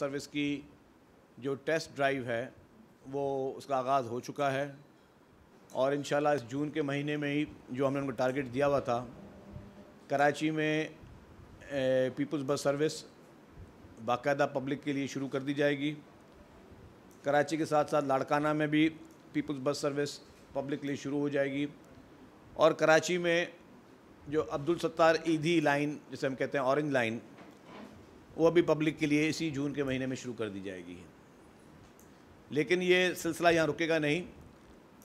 service की जो test drive है वो उसका आगाज़ हो चुका है और इन इस जून के महीने में ही जो हमने उनको टारगेट दिया हुआ था कराची में पीपल्स बस सर्विस बाकायदा पब्लिक के लिए शुरू कर दी जाएगी कराची के साथ साथ लाड़काना में भी पीपल्स बस सर्विस पब्लिक के लिए शुरू हो जाएगी और कराची में जो अब्दुल सत्तार ईदी लाइन जिसे हम कहते हैं ऑरेंज लाइन वो अभी पब्लिक के लिए इसी जून के महीने में शुरू कर दी जाएगी लेकिन ये सिलसिला यहाँ रुकेगा नहीं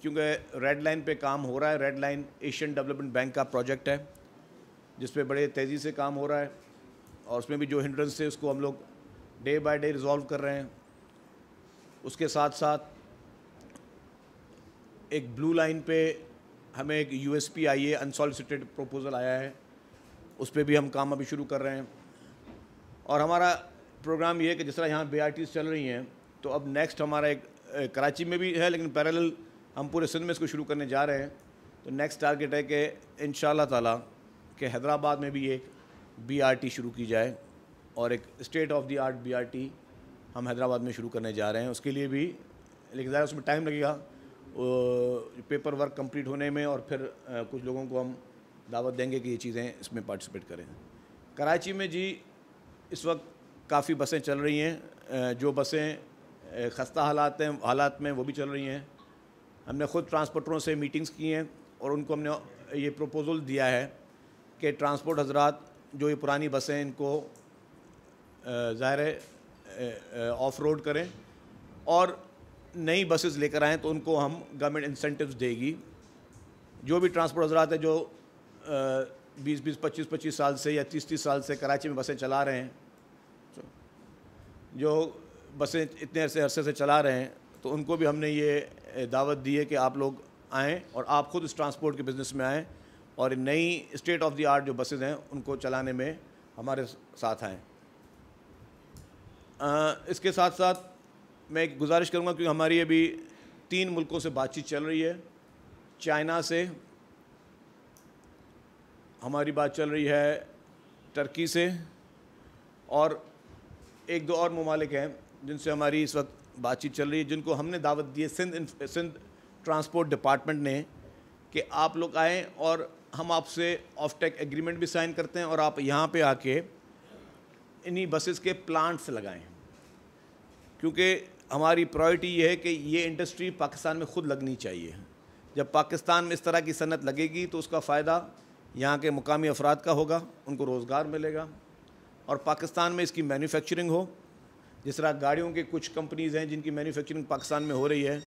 क्योंकि रेड लाइन पे काम हो रहा है red line Asian development bank का प्रोजेक्ट है जिस पर बड़े तेज़ी से काम हो रहा है और उसमें भी जो हिंड्रेंस थे उसको हम लोग डे बाय डे रिजॉल्व कर रहे हैं उसके साथ साथ एक ब्लू लाइन पे हमें एक यूएसपी आई है अनसॉलिसिटेड प्रपोज़ल आया है उस पर भी हम काम अभी शुरू कर रहे हैं और हमारा प्रोग्राम ये है कि जिस तरह यहाँ बी चल रही हैं तो अब नेक्स्ट हमारा एक, कराची में भी है लेकिन पैरल हम पूरे सिंध में इसको शुरू करने जा रहे हैं तो नेक्स्ट टारगेट है कि इन ताला कि हैदराबाद में भी एक बी शुरू की जाए और एक स्टेट ऑफ द आर्ट बी हम हैदराबाद में शुरू करने जा रहे हैं उसके लिए भी लेकिन ज़्यादा उसमें टाइम लगेगा पेपर वर्क कंप्लीट होने में और फिर कुछ लोगों को हम दावत देंगे कि ये चीज़ें इसमें पार्टिसिपेट करें कराची में जी इस वक्त काफ़ी बसें चल रही हैं जो बसें खस्ता हालात हैं हालात में वो भी चल रही हैं हमने ख़ुद ट्रांसपोर्टरों से मीटिंग्स की हैं और उनको हमने ये प्रपोज़ल दिया है कि ट्रांसपोर्ट हजरात जो ये पुरानी बसें इनको ज़ाहिर ऑफ रोड करें और नई बसेस लेकर आएँ तो उनको हम गवर्नमेंट इंसेंटिव्स देगी जो भी ट्रांसपोर्ट हजरात है जो बीस बीस पच्चीस पच्चीस साल से या तीस तीस साल से कराची में बसें चला रहे हैं जो बसें इतने अरसे अरसे से चला रहे हैं तो उनको भी हमने ये दावत दी है कि आप लोग आएँ और आप खुद इस ट्रांसपोर्ट के बिज़नेस में आएँ और नई स्टेट ऑफ द आर्ट जो बसेज हैं उनको चलाने में हमारे साथ आएँ इसके साथ साथ मैं एक गुजारिश करूँगा क्योंकि हमारी अभी तीन मुल्कों से बातचीत चल रही है चाइना से हमारी बात चल रही है टर्की से और एक दो और ममालिक हैं जिनसे हमारी इस वक्त बातचीत चल रही है जिनको हमने दावत दी है सिंध सिंध ट्रांसपोर्ट डिपार्टमेंट ने कि आप लोग आएँ और हम आपसे ऑफ टेक एग्रीमेंट भी साइन करते हैं और आप यहाँ पे आके इन्हीं बसेस के प्लांट्स लगाएं क्योंकि हमारी प्रायोरिटी ये है कि ये इंडस्ट्री पाकिस्तान में ख़ुद लगनी चाहिए जब पाकिस्तान में इस तरह की सनत लगेगी तो उसका फ़ायदा यहाँ के मुकामी अफराद का होगा उनको रोज़गार मिलेगा और पाकिस्तान में इसकी मैन्युफैक्चरिंग हो जिस तरह गाड़ियों के कुछ कंपनीज़ हैं जिनकी मैन्युफैक्चरिंग पाकिस्तान में हो रही है